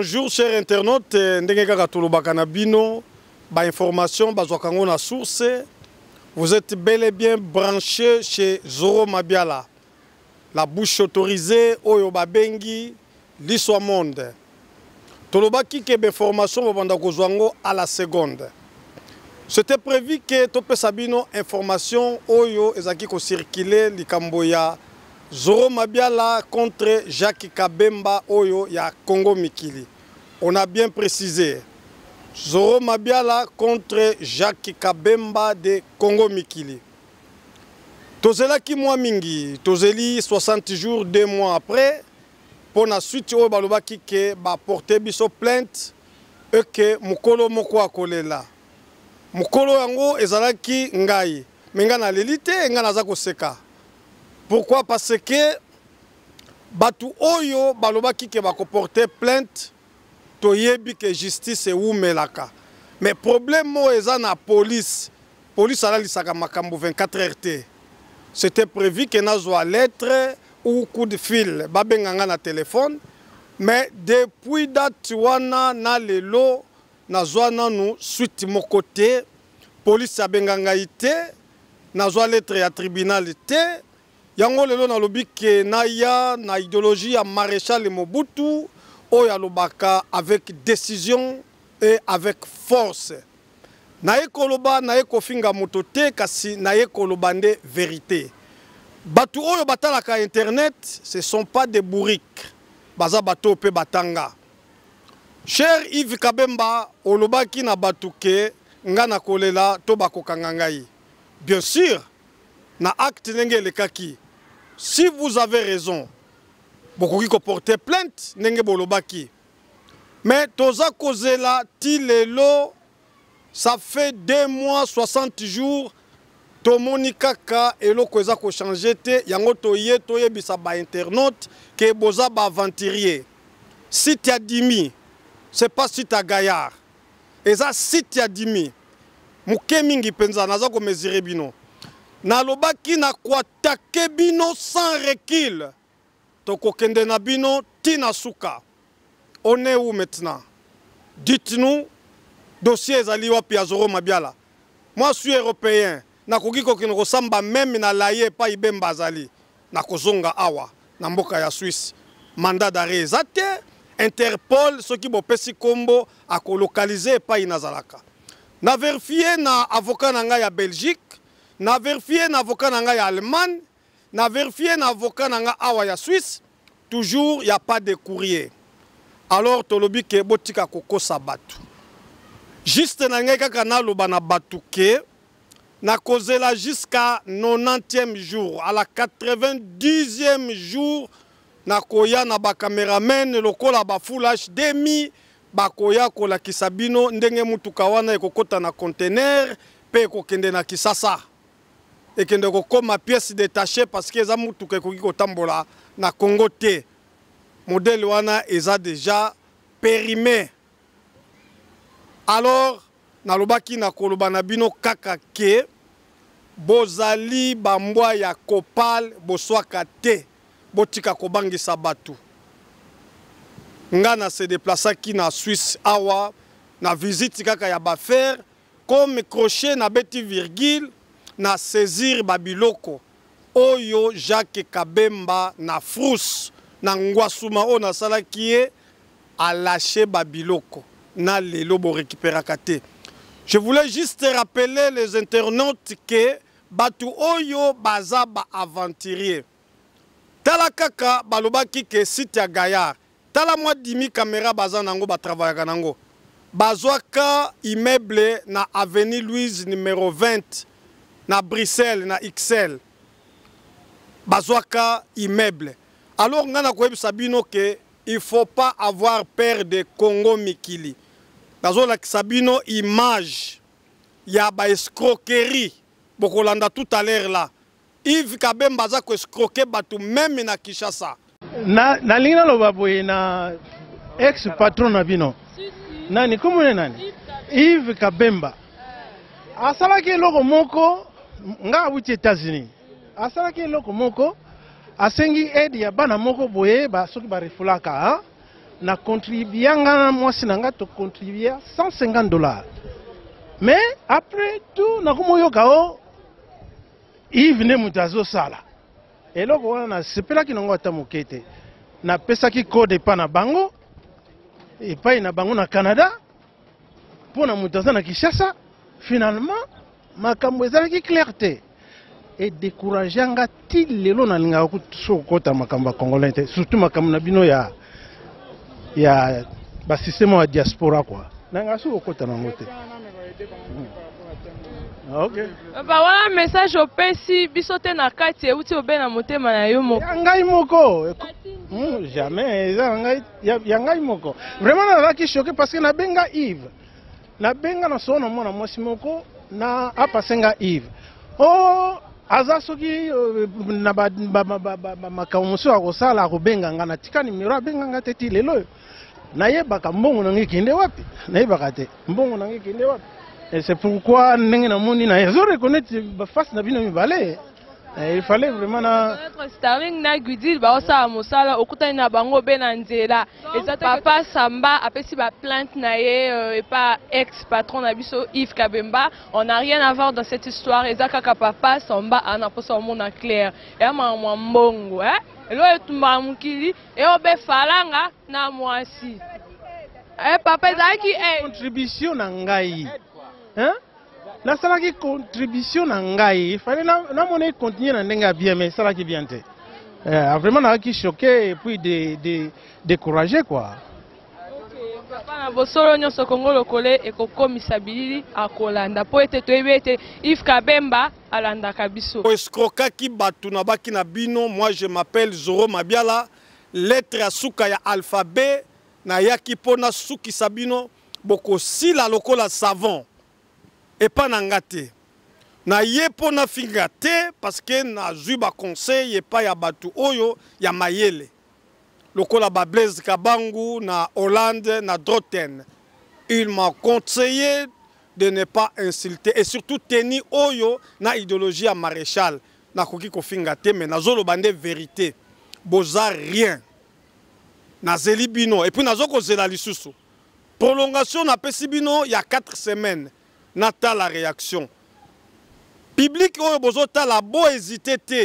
bonjour chers internautes eh, ndenge kaka na bino source vous êtes bel et bien branché chez zoro mabiala la bouche autorisée oyo babengi liso monde tolobaki Vous bainformation vous kozwa à la seconde c'était prévu que ayez Sabino information oyo ko circuler likambo ya zoro mabiala contre jacques kabemba oyo ya congo mikili on a bien précisé zoro mabiala contre jacques kabemba de congo mikili tozelaki mwa mingi tozeli 60 jours 2 mois après mpo na suite oyo balobaki ke baporte biso plainte eke mokolo moko akolela mokolo yango ezalaki ngai me ngai naleli te ngai naza koseka pourquoi parce que bato oyo balobaki ke bakoporte plainte toyebi ke justice ewumelaka mais problème oyo eza na polise polise alalisaka makambo 24 heures te c'était prévu ke nazwa lettre ou coup de fil babenganga na telefone mais depuis date wana na lelo nazwa nanu suite moko te polise abenga ngai te nazwa lettre ya tribunal te yango lelo nalobi ke naya na idéologie ya maréchal mobutu oyo alobaka avec décision e avec force naye koloba naye kofinga moto te kasi naye koloba nde vérité bato oyo batalaka internet ce sont pas des bourriques baza bato mpe batanga cher yves kabemba olobaki na bato ke nga nakolela to bakokanga ngai bien sûr na acte ndenge elekaki si vous avez raison bokoki koporte plainte ndenge bolobaki me toza kozela ti lelo ça fait 2 mois 60 jours tomoni kaka eloko eza kochange te yango toye toyebisa bainternaute ke boza baaventurier site ya dimi c'est pas site ya gaillard eza site ya dimi moke mingi mpenza naza komesire bino nalobaki nakoatake bino sans recul tokokende na bino ntina suka on est où maintenant dites nous dossier ezali wapi ya zoro mabiala mwa su européen nakoki kokende kosamba meme na laye epai bemba azali nakozonga awa na mboka ya swisse mandat dare eza te interpol soki bopesi nkombo akolokalize epai nazalaka na verifie na avoka na ngai ya belgique na verifie na avocat na ngai ya allemagne na verifie na avocat na ngai awa ya swisse toujours ya pas de courrier alors tolobi ke botika kokosa bato juste na ngai kaka naloba na bato ke nakozela jusqu'à 90e jour à la 90e jour nakoya na bacameramen lokola bafull hd mi bakoya kolakisa bino ndenge motuka wana ekokɔta na contener mpe ekokende na kisasa ekende kokoma pièce détaché parce que eza mutuka ekoki kotambola na congo te modele wana eza déjà périmé alors nalobaki na koloba na bino kaka ke bozali bambwa ya kopal boswaka te botika kobangisa bato nga na se deplasaki na swisse awa na visite kaka ya bafere comme crochet nabeti virgile na saisir babiloko oyo jacques kabemba na frus na ngwasuma oyo salakié à lâcher babiloko na lelo récupérer kate je voulais juste rappeler les internautes que batu oyo bazaba baaventurier tala kaka balobaki ke site ya gaya tala mwa dimi caméra baza na yango batravaillaka na yango bazwaka immeuble na avenue louise numéro 20 na bruxelles na xl bazwaka immeuble alors ngai nakoyebisa bino ke il faut pas avoir peur de congo mikili bazolakisa bino image ya baescroquerie bokolanda tout à l'heure là ive kabemba aza koescroke bato meme na kinshasa nalingi na, naloba boye na ex patron na bino nani komone nani ive kabemba asalaki eloko moko nga awuti états-unis asalaki eloko moko asengi aide ya bana moko boye ba, soki barefulaka na kontribia nga na mwasi na nga tokontribia 150 dollar mais après tout nakomoyoka o ive nde moto azosala eloko wana nasepelaki nango ata moke te napesaki kode epai na bango epai na bango na canada mpo na moto aza na kinshasa finalement makambo ezalaki claire te edécourage anga ti lelo nalingaka so kokɔta makambo ya congolain te surtout makambo na bino ya ya basysteme ya diaspora kua nanga so kokɔta nango te hmm. bawana message opesi biso te na kati euti obe na motema na yo moko ya ngai moko hmm, jamais eza ya ngai moko vraiment nazalaki choke parce que nabenga ive nabenga na soo na mwana mwasi moko na apasenga ive o aza soki euh, na bamakambo mosusu akosala akobenga nga na tika nimero abenga nga te ti lelo oyo nayebaka mbongo nange ekende wapi nayebaka te mbongo nange ekende wapi c'est pourquoi ndenge namoni na ezo reconnaitre bafase na bino mibale Eh, il fallait vraiment na starring na gudil baosala mosala okutani na bango obe na nzela eza papa samba apesi baplainte na ye epa euh, ex patron na biso yves kabemba on a rien à voir dans cette histoire eza kaka papa samba aa ah, na mposa omona claire eya makambo ya mbongo e eloo etumbaka mokili eyobe falanga na mwasi eh, papa ezalaki contribution na ngai hein? nasalaki contribution na ngai fale namona econtinue na ndenge ya bien mais esalaki bien te eh, vraiment nazalaki choqué epuis découragé quoi papa na bosolo nyonso kongo lokole ekokomisa bilili akolanda mpo ete toyebi ete ive kabemba alandaka biso eskrokaki bato nabaki na bino moi je m'appelle zoro mabiala lettre ya suka ya alphabet nayaki mpo nasukisa bino bokosila lokola savon epa na nga te na ye mpo nafinga te parceke nazwi baconseil epai ya bato oyo ya mayele lokola bablaise kabangu na hollande na droten il m'a conseillé de ne pas insulter et surtout teni oyo na idéologie ya maréchal nakoki kofinga te mais nazoloba nde vérité boza rien nazeli bino epuis nazokozela lisusu prolongation napesi bino ya 4 semaines natala réaction public oyo bozotala bohésite te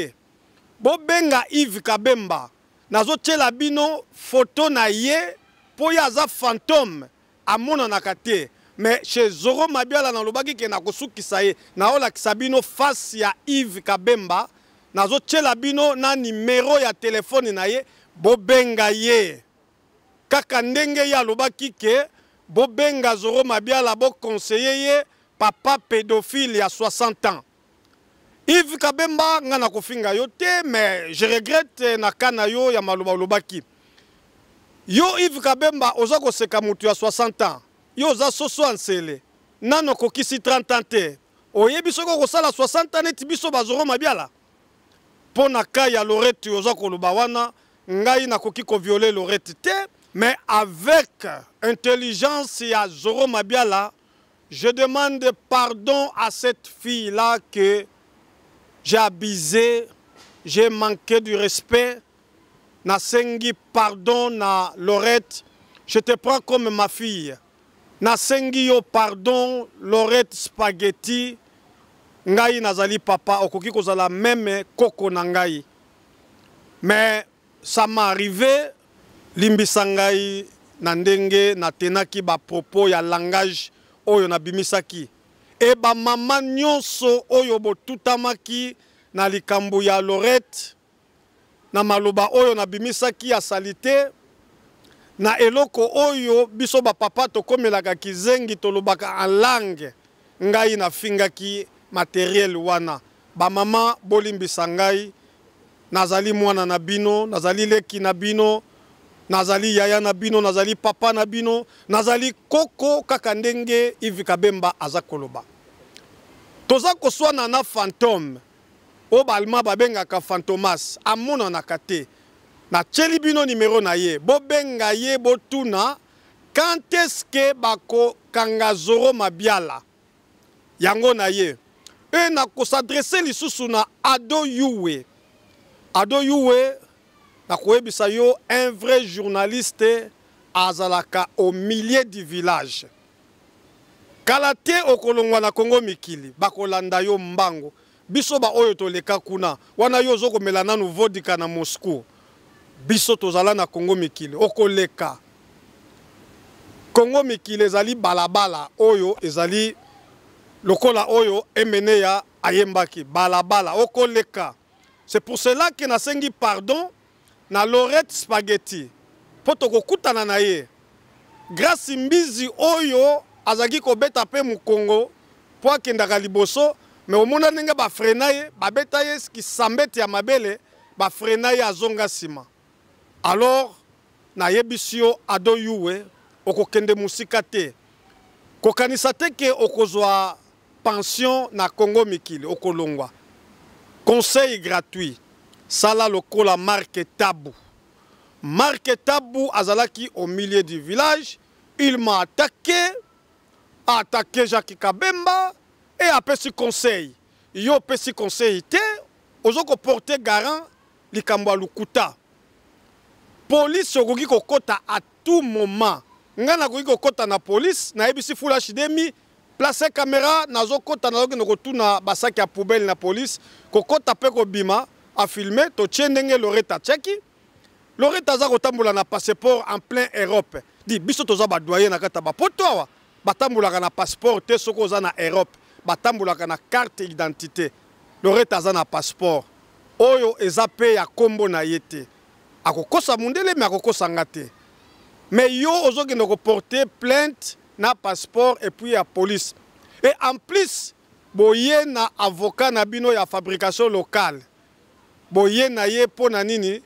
bobenga ive kabemba nazotyela bino foto na ye mpo ye aza fantôme amonanaka te me che zoro mabiala nalobaki ke nakosukisa ye naolakisa bino fasi ya ive kabemba nazotyela bino na nimero ya telefone na ye bobenga ye kaka ndenge ye alobaki ke bobenga zoro mabiala bokonseye ye papa pédophile ya 60 ans yves kabemba ngai nakofinga yo te mais je regrette eh, na ka na yo ya maloba olobaki yo yves kabemba oza koseka moto ya 60 ans yo oza soso ansele nano okokisi 30 ans te oyebi soki okosala 60 ans neti biso bazoro mabiala mpo na kai ya lorete oza koloba wana ngai nakoki koviole lorete te mais avec intelligence ya zoro mabiala je demande pardon à cette fille-là que j'ai abusé, j'ai manqué du respect. Nasengi, pardon na Laurette, je te prends comme ma fille. Nasengi yo pardon Laurette Spaghetti, ngai nazali papa, okoki kozala même koko na ngai. Mais ça m'est arrivé, l'imbi sangai na ndenge natenaki ba propos ya langage oyo nabimisaki e bamama nyonso oyo botutamaki na likambo ya lorete na maloba oyo nabimisaki ya salite na eloko oyo biso bapapa tokomelaka kizengi tolobaka en langue ngai nafingaki materiele wana bamama bolimbisa ngai nazali mwana na bino nazali leki na bino nazali yaya na bino nazali papa na bino nazali koko kaka ndenge ivi kabemba aza koloba toza koswana na fantome oyo baalema babengaka fantomas amonanaka te natyeli bino nimero na ye bobenga ye botuna quand eske bakokanga zoro mabiala yango na ye e na kosadrese lisusu na ado yuwe ado yuwe nakoyebisa yo un vrai journaliste azalaka au milieu du village kala te okolongwa na kongo mikili bakolanda yo mbango biso baoyo toleka kuna wana yo ozokomela nanu vodika na moscou biso tozala na kongo mikili okoleka kongo mikili ezali balabala oyo ezali lokola oyo emene ya ayembaki balabala okoleka c'est pour cela ke nasengi pardon na lorette spaghetti mpo tokokutana na ye grasi mbizi oyo azalaki kobeta mpe mokongo mpo akendaka liboso me omona ndenge bafrena ye babeta ye kisambete ya mabele bafrena ye azonga nsima alors nayebisi yo ado yuwe okokende mosika te kokanisa te ke okozwa pension na kongo mikili okolongwa conseil gratuit sala lokola marke tabu marke tabu azalaki au milieu du village il m'a attaqué attaqué jacques kabemba e apesi conseil yo opesi conseil te oza koporte garant likambo ya lokuta polisi okoki kokɔta a tout moment ngai nakoki kokɔta na polise nayebisi full hdmi place camera nazokɔta nazokende kotuna basaki ya poubele na polise kokɔta mpe kobima afilme totie ndenge loret atiaki loret aza kotambola na passeport en plein europe di biso toza badoye na kati ya bapoto awa batambolaka na passeport te soki oza na europe batambolaka na carte identité loret aza na passeport oyo eza mpe ya nkombo na ye te akokosa mondele me akokosanga te me yo ozokende koporte plainte na passeport epuis ya police e en plus boye na avocat na bino ya fabrication locale boye na ye mpo na nini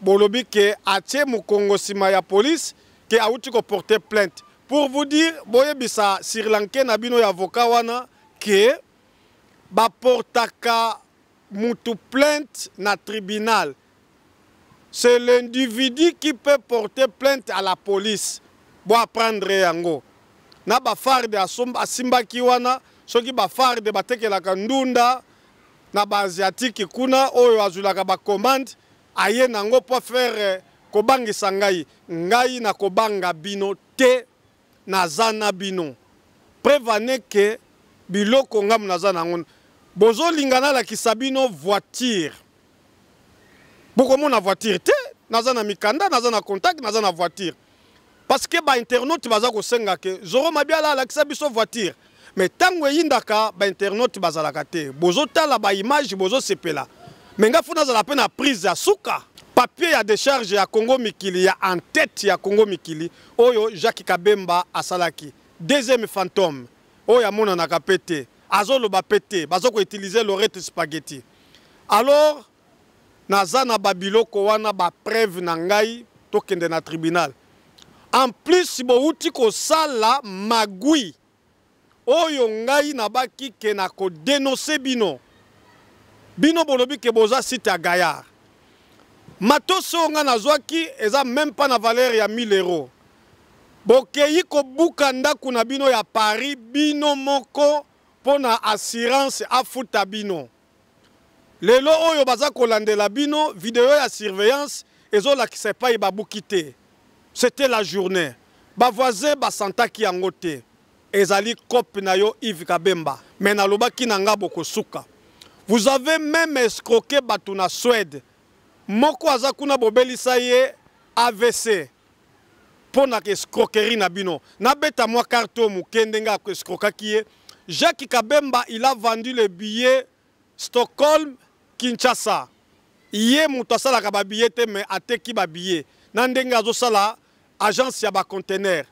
bolobi ke atie mokongo nsima ya polise ke awuti koporte plainte pour vous dire boyebisa sri lankai na bino ya avoka wana ke baportaka mutu plainte na tribunal c'est l'individu qui peut porter plainte à la police boaprendre yango na bafarde asimbaki wana soki bafarde batekelaka ndunda na baasiatike kuna oyo azwilaka bacommande aye nango mpo faire eh, kobangisa ngai ngai nakobanga bino te naza na bino prevane ke biloko ngambu naza nango bozolinga nalakisa bino voiture bokomona voiture te naza na mikanda naza na contact naza na voiture parce que bainternaute baza kosenga ke zoro mabiala alakisa biso voiture me ntango eyindaka bainternaute bazalaka te bozotala baimage bozosepela me nga fo nazala mpe na prise ya suka papier ya décharge ya kongo mikili ya entête ya kongo mikili oyo jacques kabemba asalaki deuxième fantôme oyo amonanaka mpe te azoloba mpe te baza koutilize lorete spaghetti alors naza na babiloko wana bapreve na ngai tokende na tribunal en plus bowuti kosala magui oyo ngai nabaki ke na kodenonse bino bino bolobi ke boza site ya gaillard matosi oyo ngai nazwaki eza meme mpa na valeur ya 1000 euro bokeyi kobuka ndako na bino ya paris bino moko mpo na assurance afuta bino lelo oyo baza kolandela bino video ya surveillance ezolakisa epai babuki te c'était la journée bavoisin basantaki yango te ezali cope na yo yves kabemba me nalobaki na nga bokosuka vous avez même escroqué bato na suède moko aza kuna bobelisa ye avc mpo na escroquerie na bino nabeta mwa karte oyo moke ndenge escroquaki ye jacques kabemba il a vendu le billet stockholm kinshasa ye moto asalaka babillet te me ateki babillet na ndenge azosala agence ya bacontenaire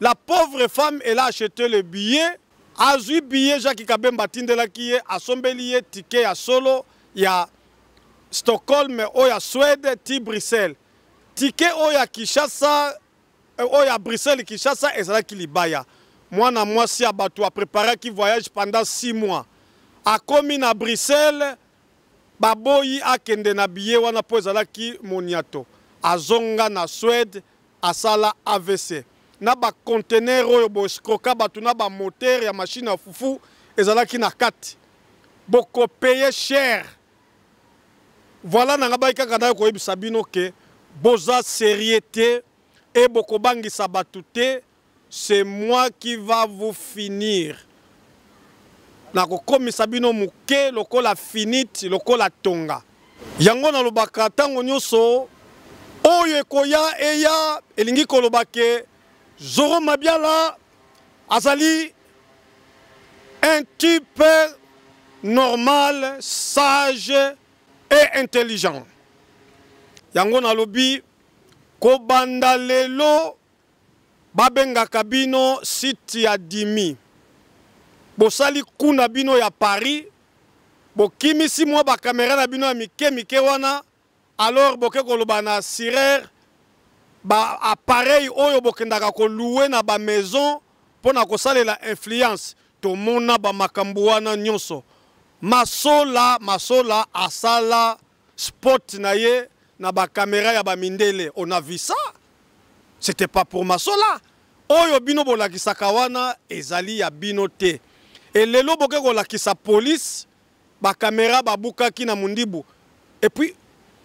La pauvre femme, elle a acheté le billet. Azui billet, Jacques Kabemba atindelaki ye, asombeli ye ticket ya solo ya Stockholm oyo ya Suède ti Bruxelles. Ticket oyo ya Kinshasa eh, oyo ya Bruxelles Kinshasa ezalaki libaya. Mwana mwasi ya bato apreparaki voyage pendant 6 mois. Akomi na Bruxelles baboyi akende na billet wana mpo ezalaki moniato. Azonga na Suède asala AVC. na bakontener oyo boskroka bato na bamotere ya mashine ya fufu ezalaki na kati bokopeye cher voila nanga bai kaka nayo koyebisa bino ke boza serie te e bokobangisa bato te c'est moi qui va vous finir nakokomisa bino moke lokola finite lokola tonga yango nalobaka ntango nyonso oyo ekoya eya elingi koloba ke zoro mabiala azali un type normal sage et intelligent yango nalobi kobanda lelo babengaka bino site ya dimi bosali kuna bino ya paris bokimisi mwa bakamera na bino ya mike mike wana alors boke koloba na sirere baappareil oyo bokendaka kolue na bamaison mpo na kosalela influence tomona bamakambo wana nyonso masola masola asala spot na ye na bakamera ya bamindele on a vu ça c'était pas pour masola oyo bino bolakisaka wana ezali ya bino te elelo boke kolakisa polise bakamera babukaki na mondibu epuis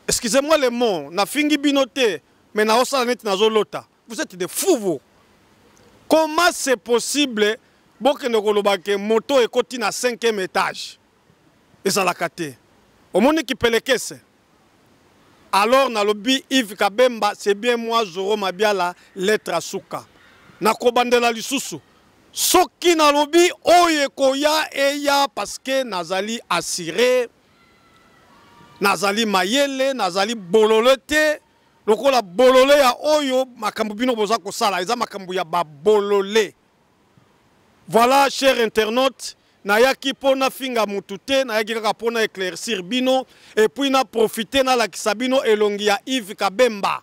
excusez moi le mot nafingi bino te me naosala neti nazolota vous êtes de fou vous comment c'est possible bokende koloba ke moto ekoti na 5e étage ezalaka te omoni kipelekese alors nalobi ive kabemba c'est bien moi zoro mabiala lettre asuka nakobandela lisusu soki nalobi oyo ekoya eya parceke nazali assuré nazali mayele nazali bololo te lokola bolole ya oyo makambu bino boza kosala eza makambo ya babolole voilà cher internaute nayaki pona finga motu te nayaki kaka mpo na éclaircir bino epuis naprofite nalakisa bino elongi ya ive kabemba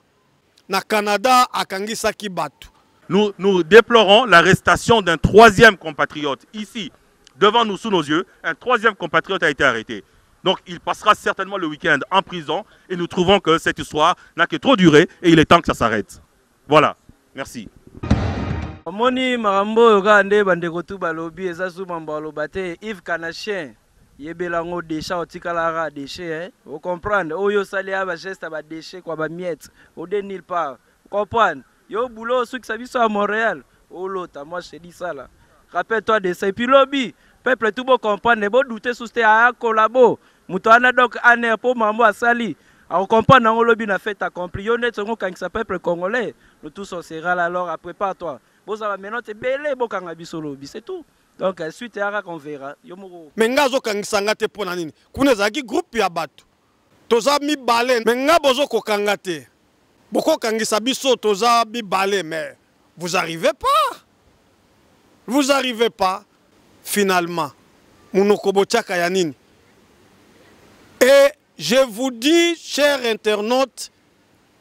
na canada akangisaki bato nous, nous déplorons l'arrestation d'un troisième compatriote ici devant nous sous nos yeux un troisième compatriote a été arrêté donc il passera certainement le week-end en prison et nous trouvons que cette histoire n'a que trop duré et il est temps que ça s'arrête. Voilà, merci. omoni makambo oyo kaka nde bandeko tu balobi eza su mambo aloba te ive canachien yebela yango desha otikalaka deshe eh? ocomprendre oyo osalela bageste ya badeshe kua bamiete de nil part comprendre yo boulot osukisa biso ya montréal moi olota dis ça là rappelle toi de ça et puis lobby peuple tu bocomprendre bodute susu te ayakola bo moto wana donc aner mpo mambo asali akokomprendre ah, yango olobi na fete accompli yo neti ongo okangisa peuple congolais nous tous on sera là alors prépare toi bozala menote ebele bokanga biso lobi c'est tout donc euh, suite eya kaka on verra yo moko me nga azokangisa nga te mpo na nini kuna ezalaki groupe ya bato toza mibale me nga bozokokanga te bokokangisa biso toza mibale mais vous arrivez pas vous arrivez pas finalement munoko botyaka ya nini et je vous dis chers internautes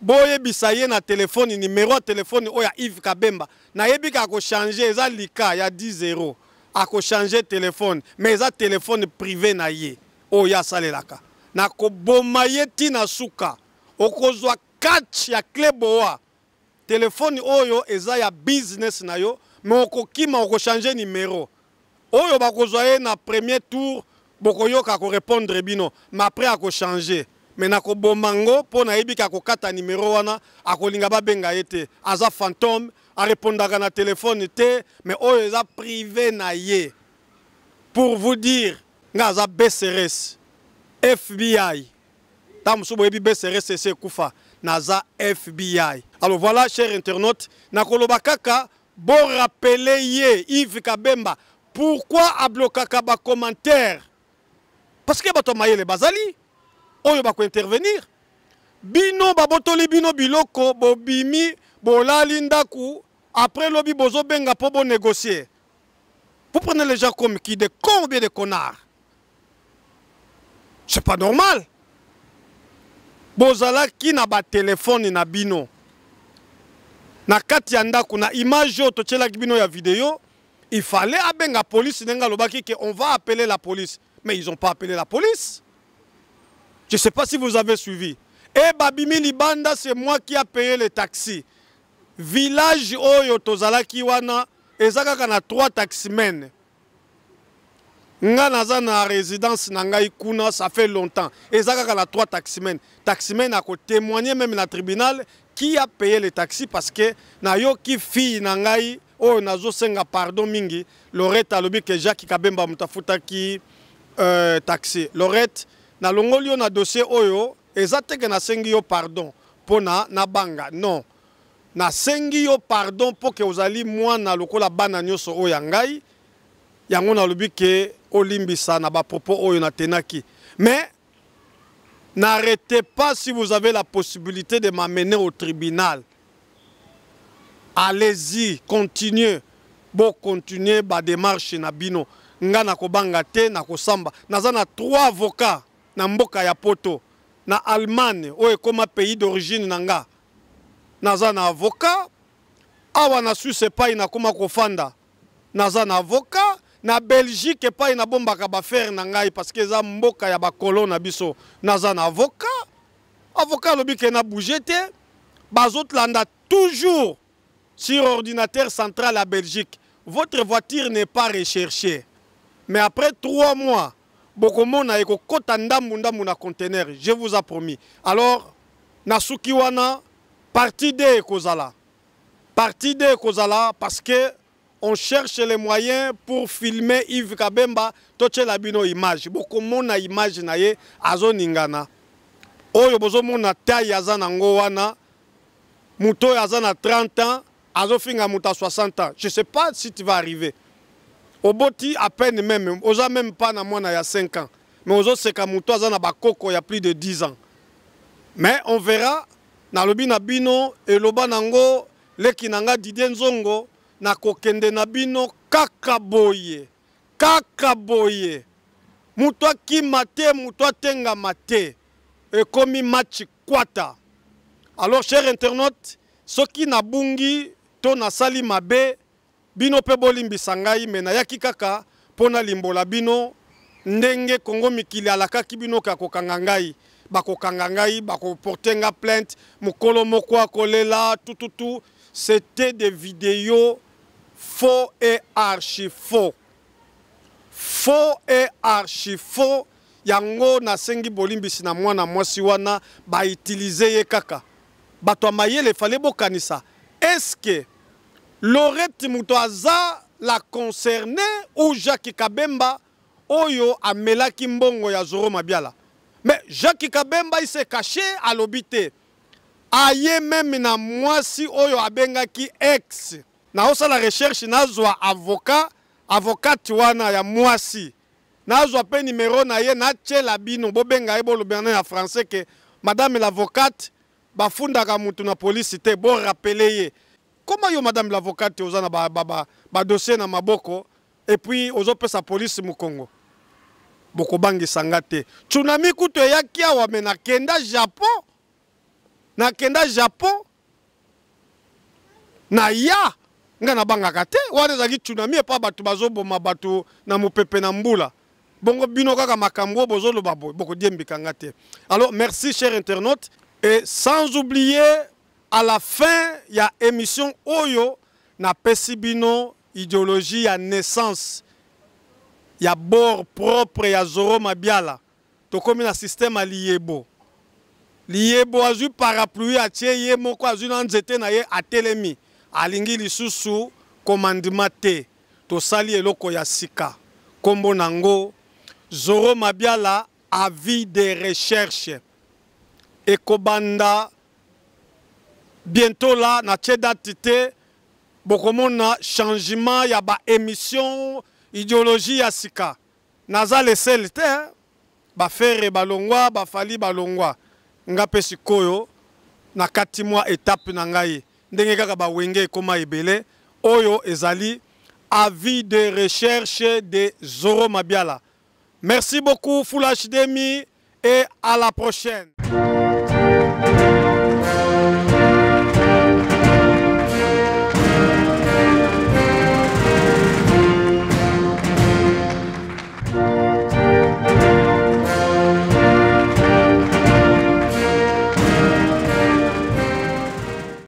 boyebisa ye na telefone nimero ya telefone oyo ya ive kabemba nayebi kaka kochange eza lika ya 10 0 akochange telefone mais eza telefone privé na ye oyo asalelaka nakoboma ye ntina suka okozwa katch ya cleboa telefone oyo eza ya business na yo me okokima okochange nimero oyo bakozwa ye na premier tour bokoyoka korépondre bino ma après akochange me nakoboma ngo mpo nayebi akokata nimero wana akolinga babenga ye te aza fantôme arépondaka na telefone te me oyo eza privé na ye pour vous dire nga aza bcrs fbi ntango mosusu boyebi bcrs ese ekufa naza fbi alors voilà cher internaute nakoloba kaka borapele ye ive kabemba pourquoi ablokaka bacommentaire parceke bato ya mayele bazali oyo bakointervenir bino babotoli bino biloko bobimi bolali ndaku après lobi bozobenga mpo bonégocie vous prenez les gens comme qui des cons ou bien des connards c'est pas normal bozalaki na batelefone na bino na kati ya ndako na image oyo totyelaki bino ya video Il fallait abenga police que on va appeler la police. Mais ils n'ont pas appelé la police. Je ne sais pas si vous avez suivi. Et eh, Babimi Libanda, c'est moi qui a payé le taxi. »« Village Oyo Tozala Kiwana, ezaka a trois taximen. Nga naza na résidence nangai kuna ça fait longtemps. Ezaka a trois taximen. Taximen a témoigné même la tribunal qui a payé le taxi. »« parce que na yo ki fille nangai oyo nazosenga pardon mingi lorete alobi ke jacques kabemba moto afutaki euh, taxi lorete nalongoli yo na dossier oyo eza teke nasengi yo pardon mpona nabanga non nasengi yo pardon mpo ke ozali mwana lokola bana nyonso oyo ya ngai yango nalobi ke olimbisa na bapropos oyo natenaki mais n'arrêtez pas si vous avez la possibilité de m'amener au tribunal allez-y continue bocontinue badémarche na bino ngai nakobanga te nakosamba naza na trois avocats na mboka ya poto na allemagne oyo ekóma pays d'origine na nga naza na avocat awa na suisse epai nakóma kofanda naza na avocat na belgique epai nabombaka bafere na ngai parceke eza mboka ya bakolo na biso naza na avocat avocat alobi ke na bouge te bazolanda toujours sur ordinateur central à Belgique, votre voiture n'est pas recherchée. Mais après trois mois, bokomona ekokota ndambu ndambu na conteneur je vous ai promis alors na parti wana parti d ekozala parti parce que on cherche les moyens pour filmer yves kabemba la bino image bokomona image na ye ningana. oyo bozomona tai azana nango wana moto azana 30 ans azofinga muta 60 ans je ne sais pas si tu vas arriver oboti à peine même oza même pas na y ya 5 ans mais ozoseka moto mouta na bakoko ya plus de 10 ans mais on verra lobi na bino eloba nango leki na didien zongo. Na kokende na bino kaka boye kaka boye mate, Moutoua tenga mate et te ekomi match kwata alors cher qui soki bungi to nasali mabe bino mpe bolimbisa ngai me nayaki kaka mpo nalimbola bino ndenge kongo mikili alakaki bino ka kokanga ngai bakokanga ngai bakoporte nga plainte mokolo moko akolela tututu c'était des vidéos faux et archi faux faux et archi faux yango nasengi bolimbisi na mwana mwasi wana bautilize ye kaka bato ya mayele efale bokanisa est-ce que Laurette Mutoaza la concerné ou Jacques Kabemba oyo amelaki mbongo ya Zoro Mabiala mais Jacques Kabemba il s'est caché à l'obité aye même na mwasi oyo abengaki ex naosala recherche nazwa avocat avokati wana ya mwasi nazwa mpe nimero na ye natyela bino bobenga ye bolobela na ya français ke madame l'avocate bafundaka mutu na polisi te borapele ye koma yo madame lavocat te oza na badossier ba, ba, ba na maboko epuis ozopesa polisi mokongo bokobangisa nga te tsunami kutu eyaki awa me nakenda japon nakenda japon naya nga nabangaka te wana ezalaki tsunami epa bato bazoboma bato na mopepe na mbula bongo bino kaka makambo oyo bozoloba boye bokodiembika nga te alors merci cher internaute et sans oublier à la fin ya émission oyo napesi bino idéologie ya naissance ya bord propre ya zoro mabiala tokómi na système ya liyebo liyebo azwi parapluie atie ye moko azwi na nzete na ye atelemi alingi lisusu komandima te tosali eloko ya sika nkombo nango zoro mabiala avis de recherche ekobanda bientôt là na bokomona changement ya émission, idéologie ya sika naza hein. balongwa balongwa nga sikoyo na étape ndenge kaka oyo ezali avis de recherche de zoro mabiala merci beaucoup full Demi et à la prochaine